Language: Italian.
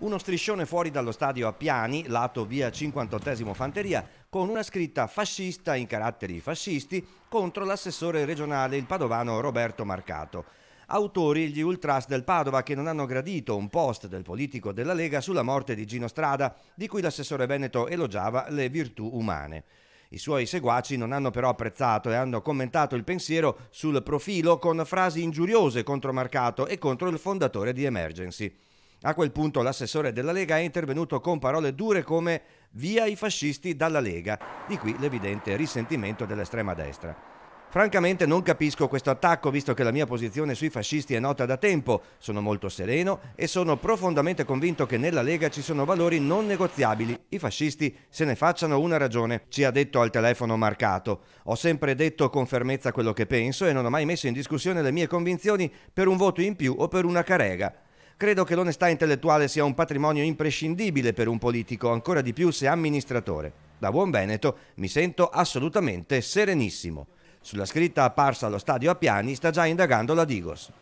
Uno striscione fuori dallo stadio a Piani, lato via 58 Fanteria, con una scritta fascista in caratteri fascisti contro l'assessore regionale il padovano Roberto Marcato. Autori gli ultras del Padova che non hanno gradito un post del politico della Lega sulla morte di Gino Strada, di cui l'assessore Veneto elogiava le virtù umane. I suoi seguaci non hanno però apprezzato e hanno commentato il pensiero sul profilo con frasi ingiuriose contro Marcato e contro il fondatore di Emergency. A quel punto l'assessore della Lega è intervenuto con parole dure come via i fascisti dalla Lega, di qui l'evidente risentimento dell'estrema destra. Francamente non capisco questo attacco visto che la mia posizione sui fascisti è nota da tempo, sono molto sereno e sono profondamente convinto che nella Lega ci sono valori non negoziabili, i fascisti se ne facciano una ragione, ci ha detto al telefono marcato. Ho sempre detto con fermezza quello che penso e non ho mai messo in discussione le mie convinzioni per un voto in più o per una carega. Credo che l'onestà intellettuale sia un patrimonio imprescindibile per un politico, ancora di più se amministratore. Da buon Veneto mi sento assolutamente serenissimo. Sulla scritta apparsa allo stadio a Piani sta già indagando la Digos.